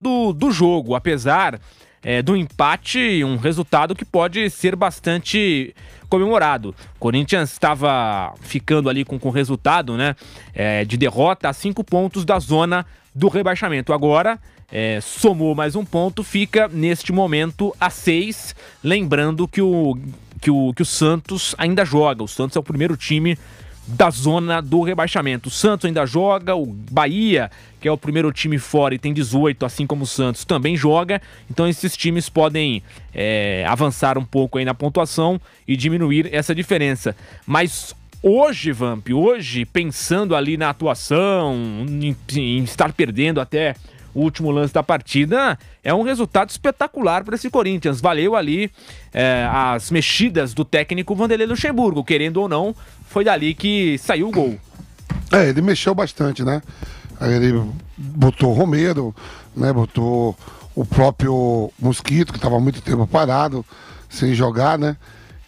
do, do jogo, apesar é, do empate, um resultado que pode ser bastante comemorado. O Corinthians estava ficando ali com o resultado né, é, de derrota a cinco pontos da zona do rebaixamento. Agora é, somou mais um ponto, fica neste momento a seis. Lembrando que o, que, o, que o Santos ainda joga. O Santos é o primeiro time da zona do rebaixamento. O Santos ainda joga, o Bahia, que é o primeiro time fora e tem 18, assim como o Santos, também joga. Então esses times podem é, avançar um pouco aí na pontuação e diminuir essa diferença. Mas hoje, Vamp, hoje, pensando ali na atuação, em, em estar perdendo até o último lance da partida, é um resultado espetacular para esse Corinthians. Valeu ali é, as mexidas do técnico Vanderlei Luxemburgo, querendo ou não, foi dali que saiu o gol. É, ele mexeu bastante, né? Ele botou Romero, né? Botou o próprio Mosquito, que estava muito tempo parado, sem jogar, né?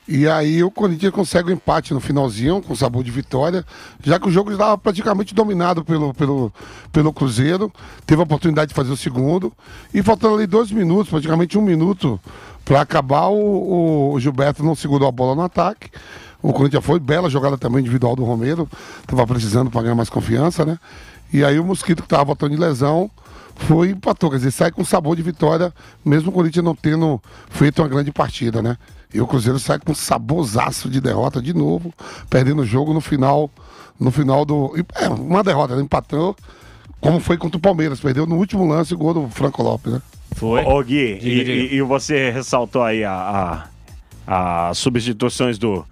E aí o Corinthians consegue o um empate no finalzinho, com sabor de vitória, já que o jogo estava praticamente dominado pelo, pelo, pelo Cruzeiro, teve a oportunidade de fazer o segundo, e faltando ali dois minutos, praticamente um minuto, para acabar, o, o Gilberto não segurou a bola no ataque. O Corinthians foi, bela jogada também individual do Romero, estava precisando para ganhar mais confiança, né? E aí o Mosquito que estava voltando de lesão foi empatou, quer dizer, sai com sabor de vitória, mesmo o Corinthians não tendo feito uma grande partida, né? E o Cruzeiro sai com saborzaço de derrota de novo, perdendo o jogo no final, no final do. É, uma derrota, né? empatou, como foi contra o Palmeiras, perdeu no último lance o gol do Franco Lopes, né? Foi. Ô, Gui, diga, e, diga. e, você ressaltou aí a, a as substituições do,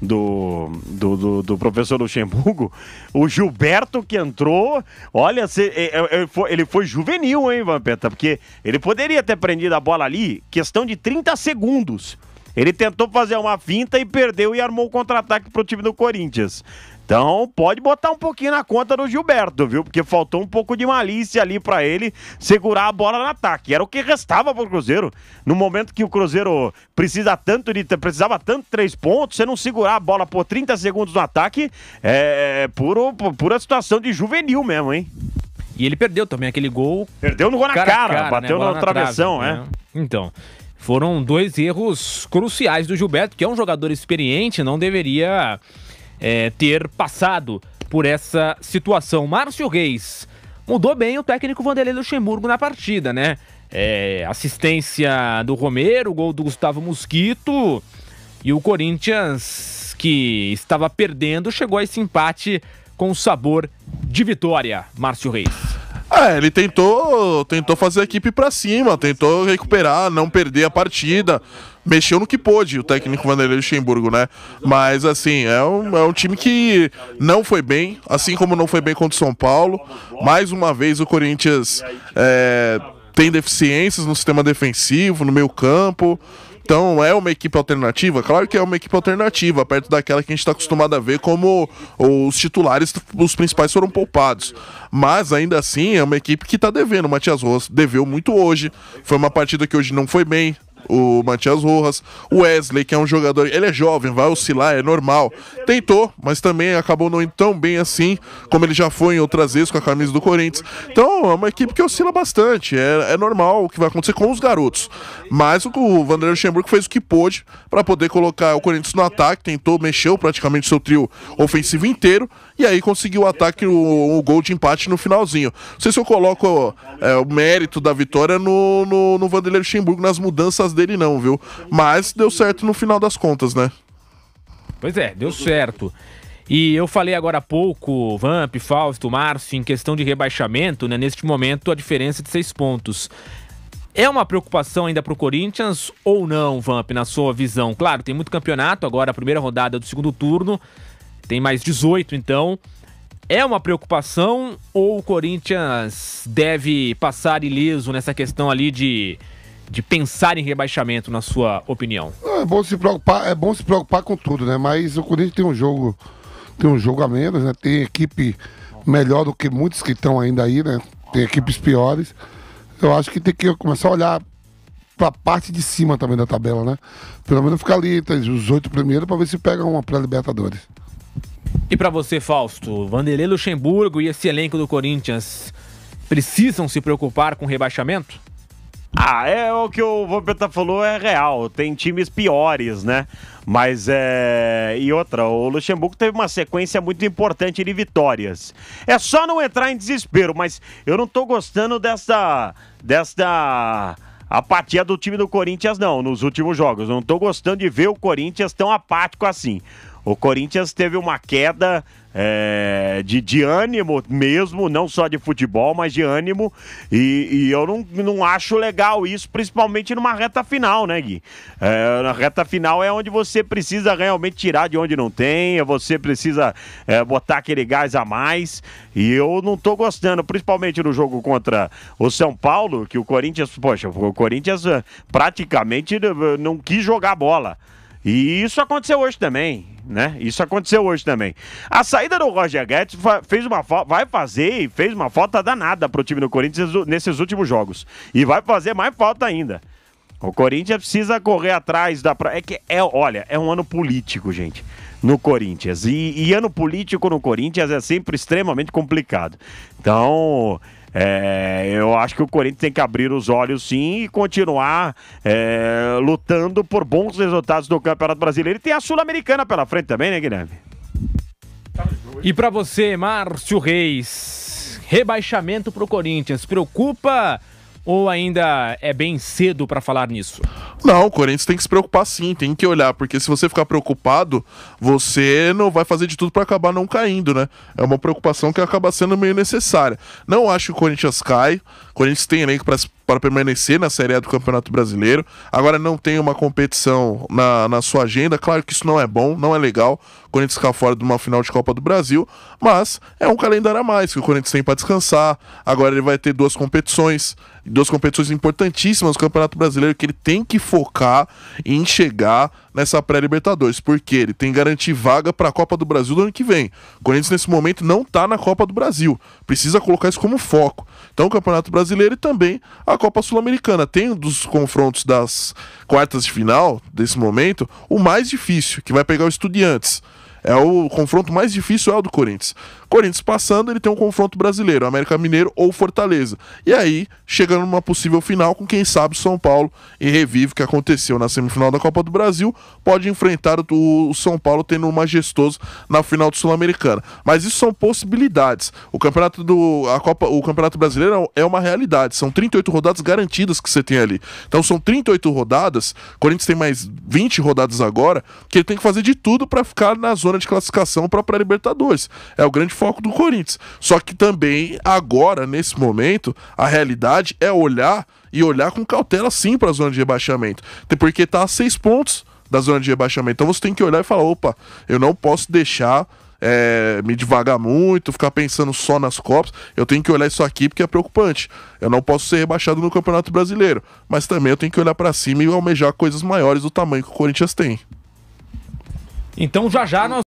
do, do, do, do, professor Luxemburgo, o Gilberto que entrou, olha, é, é, é, ele foi juvenil, hein, Vampeta? Porque ele poderia ter prendido a bola ali, questão de 30 segundos. Ele tentou fazer uma finta e perdeu e armou o contra-ataque para o time do Corinthians. Então pode botar um pouquinho na conta do Gilberto, viu? Porque faltou um pouco de malícia ali para ele segurar a bola no ataque. Era o que restava para o Cruzeiro. No momento que o Cruzeiro precisa tanto de, precisava tanto de três pontos, você não segurar a bola por 30 segundos no ataque é, é puro, pura situação de juvenil mesmo, hein? E ele perdeu também aquele gol. Perdeu no gol na cara, cara, cara né? bateu né? na, na travessão, trave, é. Né? Então, foram dois erros cruciais do Gilberto, que é um jogador experiente, não deveria é, ter passado por essa situação. Márcio Reis mudou bem o técnico Vanderlei Luxemburgo na partida, né? É, assistência do Romero, gol do Gustavo Mosquito e o Corinthians, que estava perdendo, chegou a esse empate com sabor de vitória. Márcio Reis. É, ele tentou, tentou fazer a equipe para cima, tentou recuperar, não perder a partida. Mexeu no que pôde o técnico Vanderlei Luxemburgo, né? Mas, assim, é um, é um time que não foi bem, assim como não foi bem contra o São Paulo. Mais uma vez, o Corinthians é, tem deficiências no sistema defensivo, no meio campo. Então é uma equipe alternativa? Claro que é uma equipe alternativa, perto daquela que a gente está acostumado a ver como os titulares, os principais foram poupados. Mas ainda assim é uma equipe que está devendo. O Matias Ross deveu muito hoje. Foi uma partida que hoje não foi bem o Matias Rojas, o Wesley, que é um jogador, ele é jovem, vai oscilar, é normal. Tentou, mas também acabou não indo tão bem assim, como ele já foi em outras vezes com a camisa do Corinthians. Então, é uma equipe que oscila bastante, é, é normal o que vai acontecer com os garotos. Mas o, o Vanderlei Luxemburgo fez o que pôde para poder colocar o Corinthians no ataque, tentou, mexeu praticamente seu trio ofensivo inteiro e aí conseguiu o ataque, o, o gol de empate no finalzinho. Não sei se eu coloco é, o mérito da vitória no, no, no Vanderlei Luxemburgo, nas mudanças dele, não, viu? Mas deu certo no final das contas, né? Pois é, deu certo. E eu falei agora há pouco, Vamp, Fausto, Márcio, em questão de rebaixamento, né? Neste momento, a diferença é de seis pontos. É uma preocupação ainda para o Corinthians ou não, Vamp, na sua visão? Claro, tem muito campeonato agora, a primeira rodada do segundo turno tem mais 18 então. É uma preocupação ou o Corinthians deve passar ileso nessa questão ali de, de pensar em rebaixamento, na sua opinião? É bom se preocupar, é bom se preocupar com tudo, né? Mas o Corinthians tem um jogo, tem um jogo a menos, né? Tem equipe melhor do que muitos que estão ainda aí, né? Tem equipes piores. Eu acho que tem que começar a olhar para a parte de cima também da tabela, né? Pelo menos ficar ali entre os oito primeiros para ver se pega uma pré-Libertadores. E para você, Fausto, Vanderlei Luxemburgo e esse elenco do Corinthians precisam se preocupar com rebaixamento? Ah, é o que o Vampeta falou é real. Tem times piores, né? Mas é. E outra, o Luxemburgo teve uma sequência muito importante de vitórias. É só não entrar em desespero, mas eu não tô gostando dessa. dessa apatia do time do Corinthians, não, nos últimos jogos. Eu não tô gostando de ver o Corinthians tão apático assim. O Corinthians teve uma queda é, de, de ânimo mesmo, não só de futebol, mas de ânimo. E, e, eu não, não acho legal isso, principalmente numa reta final, né, Gui? É, na reta final é onde você precisa realmente tirar de onde não tem, é você precisa é, botar aquele gás a mais. E eu não tô gostando, principalmente no jogo contra o São Paulo, que o Corinthians, poxa, o Corinthians é, praticamente não quis jogar bola. E isso aconteceu hoje também, né? Isso aconteceu hoje também. A saída do Roger Guedes fez uma vai fazer e fez uma falta danada para o time do Corinthians nesses últimos jogos. E vai fazer mais falta ainda. O Corinthians precisa correr atrás da. É que é, olha, é um ano político, gente, no Corinthians. E, e ano político no Corinthians é sempre extremamente complicado. Então, é, eu acho que o Corinthians tem que abrir os olhos sim e continuar é, lutando por bons resultados do Campeonato Brasileiro. E tem a Sul-Americana pela frente também, né, Guilherme? E para você, Márcio Reis, rebaixamento pro Corinthians. Preocupa ou ainda é bem cedo para falar nisso? Não, o Corinthians tem que se preocupar sim, tem que olhar, porque se você ficar preocupado, você não vai fazer de tudo para acabar não caindo, né? É uma preocupação que acaba sendo meio necessária. Não acho que o Corinthians cai, o Corinthians tem elenco para se para permanecer na Série A do Campeonato Brasileiro. Agora não tem uma competição na, na sua agenda. Claro que isso não é bom, não é legal. O Corinthians ficar fora de uma final de Copa do Brasil, mas é um calendário a mais que o Corinthians tem para descansar. Agora ele vai ter duas competições, duas competições importantíssimas do Campeonato Brasileiro que ele tem que focar em chegar nessa pré-Libertadores, porque ele tem garantir vaga para a Copa do Brasil do ano que vem. O Corinthians, nesse momento, não está na Copa do Brasil. Precisa colocar isso como foco. Então, o Campeonato Brasileiro e também a Copa Sul-Americana. Tem um dos confrontos das quartas de final, desse momento, o mais difícil, que vai pegar o Estudiantes. É o confronto mais difícil é o do Corinthians. Corinthians passando, ele tem um confronto brasileiro, América Mineiro ou Fortaleza. E aí, chegando numa possível final com quem sabe São Paulo e revive o que aconteceu na semifinal da Copa do Brasil, pode enfrentar o, São Paulo tendo um majestoso na final do Sul-Americana. Mas isso são possibilidades. O campeonato do a Copa, o Campeonato Brasileiro é uma realidade, são 38 rodadas garantidas que você tem ali. Então são 38 rodadas, Corinthians tem mais 20 rodadas agora, que ele tem que fazer de tudo para ficar na zona zona de classificação para a pré-Libertadores. É o grande foco do Corinthians. Só que também, agora, nesse momento, a realidade é olhar e olhar com cautela sim para a zona de rebaixamento. Porque tá a seis pontos da zona de rebaixamento. Então você tem que olhar e falar: opa, eu não posso deixar. É, me devagar muito, ficar pensando só nas Copas. Eu tenho que olhar isso aqui porque é preocupante. Eu não posso ser rebaixado no Campeonato Brasileiro, mas também eu tenho que olhar para cima e almejar coisas maiores do tamanho que o Corinthians tem. Então já já nós